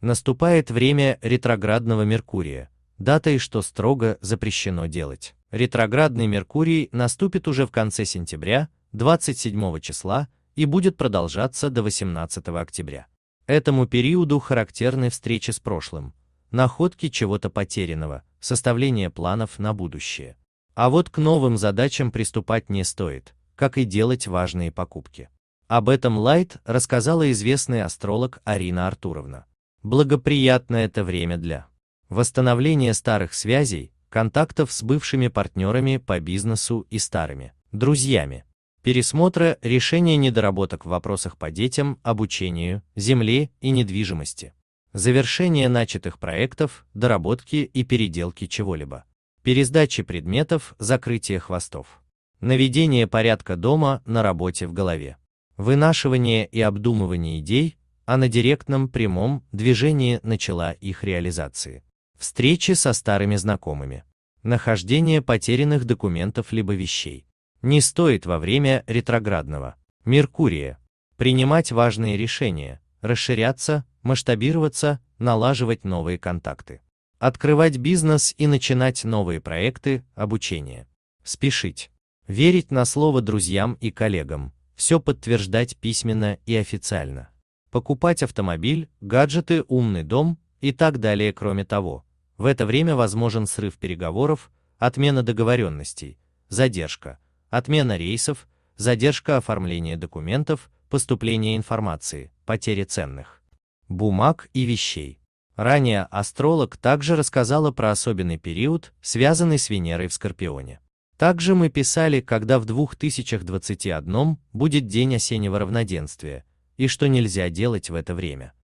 Наступает время ретроградного Меркурия, датой, что строго запрещено делать. Ретроградный Меркурий наступит уже в конце сентября, 27 числа, и будет продолжаться до 18 октября. Этому периоду характерны встречи с прошлым, находки чего-то потерянного, составление планов на будущее. А вот к новым задачам приступать не стоит, как и делать важные покупки. Об этом Лайт рассказала известный астролог Арина Артуровна благоприятно это время для восстановления старых связей, контактов с бывшими партнерами по бизнесу и старыми друзьями, пересмотра решения недоработок в вопросах по детям, обучению, земле и недвижимости, завершения начатых проектов, доработки и переделки чего-либо, пересдачи предметов, закрытия хвостов, наведение порядка дома на работе в голове, вынашивание и обдумывание идей, а на директном прямом движении начала их реализации. Встречи со старыми знакомыми. Нахождение потерянных документов либо вещей. Не стоит во время ретроградного Меркурия принимать важные решения, расширяться, масштабироваться, налаживать новые контакты. Открывать бизнес и начинать новые проекты, обучение. Спешить. Верить на слово друзьям и коллегам. Все подтверждать письменно и официально покупать автомобиль, гаджеты, умный дом и так далее. Кроме того, в это время возможен срыв переговоров, отмена договоренностей, задержка, отмена рейсов, задержка оформления документов, поступление информации, потери ценных бумаг и вещей. Ранее астролог также рассказала про особенный период, связанный с Венерой в Скорпионе. Также мы писали, когда в 2021 будет день осеннего равноденствия, и что нельзя делать в это время.